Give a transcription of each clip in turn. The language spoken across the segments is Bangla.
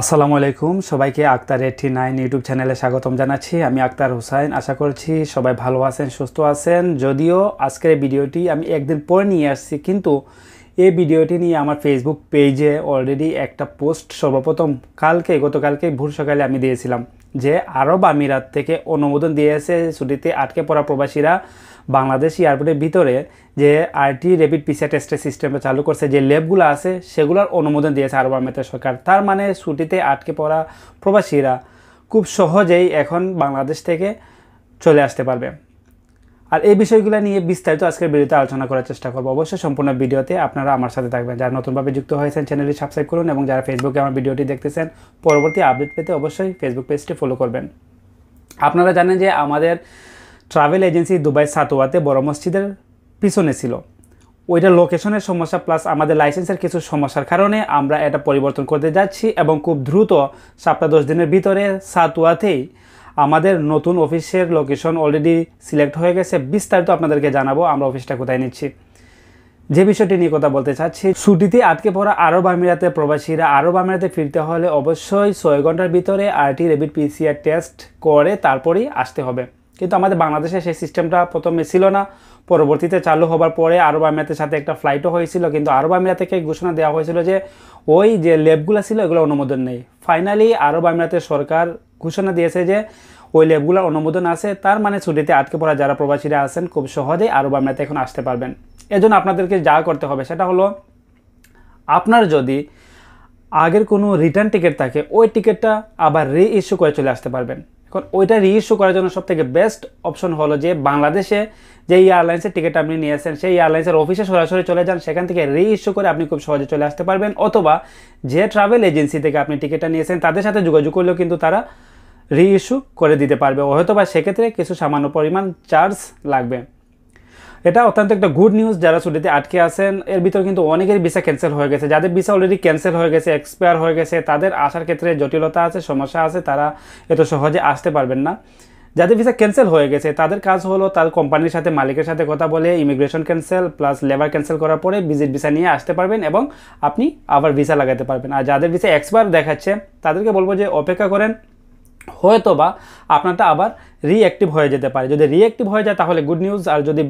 আসসালামু আলাইকুম সবাইকে আক্তার এটি নাইন ইউটিউব চ্যানেলে স্বাগতম জানাচ্ছি আমি আক্তার হুসাইন আশা করছি সবাই ভালো আছেন সুস্থ আছেন যদিও আজকের ভিডিওটি আমি একদিন পরে নিয়ে আসছি কিন্তু এই ভিডিওটি নিয়ে আমার ফেসবুক পেজে অলরেডি একটা পোস্ট সর্বপ্রথম কালকে গতকালকে ভোর সকালে আমি দিয়েছিলাম যে আরব আমিরাত থেকে অনুমোদন দিয়েছে ছুটিতে আটকে পড়া প্রবাসীরা বাংলাদেশ এয়ারপোর্টের ভিতরে যে আরটি রেপিড পিসিআর টেস্টের সিস্টেমটা চালু করছে যে ল্যাবগুলো আছে সেগুলোর অনুমোদন দিয়েছে আরব আমিরাতের সরকার তার মানে ছুটিতে আটকে পড়া প্রবাসীরা খুব সহজেই এখন বাংলাদেশ থেকে চলে আসতে পারবে আর এই বিষয়গুলো নিয়ে বিস্তারিত আজকের ভিডিওতে আলোচনা করার চেষ্টা করবো অবশ্যই সম্পূর্ণ ভিডিওতে আপনারা আমার সাথে থাকবেন যারা নতুনভাবে যুক্ত হয়েছেন চ্যানেলটি সাবস্ক্রাইব করুন এবং যারা ফেসবুকে আমার ভিডিওটি দেখতেছেন পরবর্তী আপডেট পেতে অবশ্যই ফেসবুক পেজটি ফলো করবেন আপনারা জানেন যে আমাদের ট্রাভেল এজেন্সি দুবাই সাতোয়াতে বড় মসজিদের পিছনে ছিল ওইটা লোকেশনের সমস্যা প্লাস আমাদের লাইসেন্সের কিছু সমস্যার কারণে আমরা এটা পরিবর্তন করতে যাচ্ছি এবং খুব দ্রুত সপ্তাহ দশ দিনের ভিতরে সাতোয়াতেই আমাদের নতুন অফিসের লোকেশন অলরেডি সিলেক্ট হয়ে গেছে বিস্তারিত আপনাদেরকে জানাবো আমরা অফিসটা কোথায় নিচ্ছি যে বিষয়টি নিয়ে কথা বলতে চাচ্ছি ছুটিতে আটকে পড়া আরব আমিরাতে প্রবাসীরা আরব আমিরাতে ফিরতে হলে অবশ্যই ছয় ঘন্টার ভিতরে আরটি রেবিড পিসিআর টেস্ট করে তারপরেই আসতে হবে কিন্তু আমাদের বাংলাদেশে সেই সিস্টেমটা প্রথমে ছিল না পরবর্তীতে চালু হবার পরে আরব আমিরাতের সাথে একটা ফ্লাইটও হয়েছিল কিন্তু আরব আমিরা থেকে ঘোষণা দেওয়া হয়েছিল যে ওই যে ল্যাবগুলো ছিল এগুলো অনুমোদন নেই ফাইনালি আরব আমিরাতের সরকার ঘোষণা দিয়েছে যে ওই ল্যাবগুলো অনুমোদন আছে তার মানে ছুটিতে আটকে পড়া যারা প্রবাসীরা আছেন খুব সহজেই বা আমিরাতে এখন আসতে পারবেন এজন্য আপনাদেরকে যা করতে হবে সেটা হলো আপনার যদি আগের কোনো রিটার্ন টিকিট থাকে ওই টিকিটটা আবার রি ইস্যু করে চলে আসতে পারবেন এখন ওইটা রি ইস্যু করার জন্য সবথেকে বেস্ট অপশন হলো যে বাংলাদেশে যে এয়ারলাইন্সের টিকিট আপনি নিয়েছেন সেই এয়ারলাইন্সের অফিসে সরাসরি চলে যান সেখান থেকে রি ইস্যু করে আপনি খুব সহজে চলে আসতে পারবেন অথবা যে ট্রাভেল এজেন্সি থেকে আপনি টিকিটটা নিয়েছেন তাদের সাথে যোগাযোগ করলেও কিন্তু তারা রিইস্যু করে দিতে পারবে হয়তো বা সেক্ষেত্রে কিছু সামান্য পরিমাণ চার্জ লাগবে এটা অত্যন্ত একটা গুড নিউজ যারা ছুটিতে আটকে আসেন এর ভিতর কিন্তু অনেকের ভিসা ক্যান্সেল হয়ে গেছে যাদের ভিসা অলরেডি ক্যান্সেল হয়ে গেছে এক্সপায়ার হয়ে গেছে তাদের আসার ক্ষেত্রে জটিলতা আছে সমস্যা আছে তারা এত সহজে আসতে পারবেন না যাদের ভিসা ক্যান্সেল হয়ে গেছে তাদের কাজ হলো তার কোম্পানির সাথে মালিকের সাথে কথা বলে immigration cancel plus labour cancel করার পরে ভিজিট ভিসা নিয়ে আসতে পারবেন এবং আপনি আবার ভিসা লাগাতে পারবেন আর যাদের ভিসা এক্সপায়ার দেখাচ্ছে তাদেরকে বলবো যে অপেক্ষা করেন হয়তো বা আপনারটা আবার রিঅ্যাক্টিভ হয়ে যেতে পারে যদি রিঅ্যাক্টিভ হয়ে যায় তাহলে গুড নিউজ আর যদি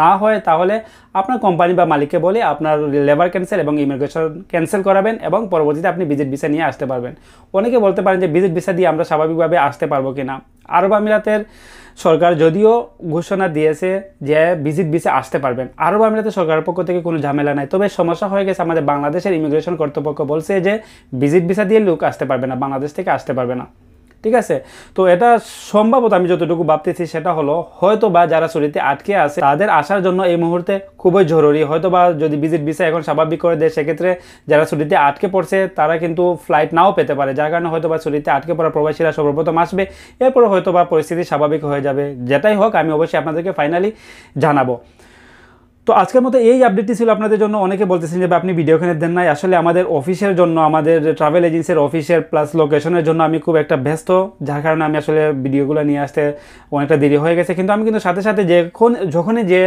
না হয় তাহলে আপনার কোম্পানি বা মালিককে বলে আপনার লেবার ক্যান্সেল এবং ইমিগ্রেশন ক্যান্সেল করাবেন এবং পরবর্তীতে আপনি ভিজিট ভিসা নিয়ে আসতে পারবেন অনেকে বলতে পারেন যে ভিজিট ভিসা দিয়ে আমরা স্বাভাবিকভাবে আসতে পারবো কি না আরব আমিরাতের সরকার যদিও ঘোষণা দিয়েছে যে ভিজিট ভিসে আসতে পারবেন আরব আমিরাতের সরকারের পক্ষ থেকে কোনো ঝামেলা নাই তবে সমস্যা হয়ে গেছে আমাদের বাংলাদেশের ইমিগ্রেশন কর্তৃপক্ষ বলছে যে ভিজিট ভিসা দিয়ে লোক আসতে পারবে না বাংলাদেশ থেকে আসতে পারবে না ঠিক আছে তো এটা সম্ভবত আমি যতটুকু ভাবতেছি সেটা হলো হয়তো বা যারা শরীরে আটকে আছে তাদের আসার জন্য এই মুহূর্তে খুবই জরুরি হয়তো বা যদি ভিজিট ভিসা এখন স্বাভাবিক করে দেয় সেক্ষেত্রে যারা ছুটিতে আটকে পড়ছে তারা কিন্তু ফ্লাইট নাও পেতে পারে যার কারণে হয়তো বা ছুটিতে আটকে পড়া প্রবাসীরা সর্বপ্রথম আসবে এরপরে হয়তো বা পরিস্থিতি স্বাভাবিক হয়ে যাবে যেটাই হোক আমি অবশ্যই আপনাদেরকে ফাইনালি জানাবো তো আজকের মতো এই আপডেটটি ছিল আপনাদের জন্য অনেকে বলতেছেন যে আপনি ভিডিও এখানে দেন নাই আসলে আমাদের অফিসের জন্য আমাদের ট্রাভেল এজেন্সির অফিসের প্লাস লোকেশনের জন্য আমি খুব একটা ব্যস্ত যার কারণে আমি আসলে ভিডিওগুলো নিয়ে আসতে অনেকটা দেরি হয়ে গেছে কিন্তু আমি কিন্তু সাথে সাথে যখন যখনই যে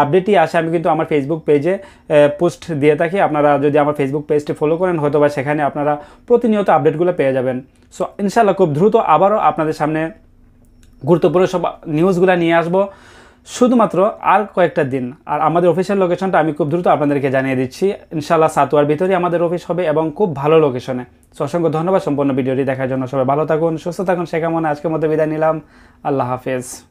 আপডেটটি আসে আমি কিন্তু আমার ফেসবুক পেজে পোস্ট দিয়ে থাকি আপনারা যদি আমার ফেসবুক পেজটি ফলো করেন হয়তো বা সেখানে আপনারা প্রতিনিয়ত আপডেটগুলো পেয়ে যাবেন সো ইনশাল্লাহ খুব দ্রুত আবারও আপনাদের সামনে গুরুত্বপূর্ণ সব নিউজগুলো নিয়ে আসবো শুধুমাত্র আর কয়েকটা দিন আর আমাদের অফিসের লোকেশনটা আমি খুব দ্রুত আপনাদেরকে জানিয়ে দিচ্ছি ইনশাল্লাহ সাতোয়ার ভিতরে আমাদের অফিস হবে এবং খুব ভালো লোকেশনে সো অসংখ্য ধন্যবাদ সম্পূর্ণ ভিডিওটি দেখার জন্য সবাই ভালো থাকুন সুস্থ থাকুন সে কেমন আজকের মধ্যে বিদায় নিলাম আল্লাহ হাফেজ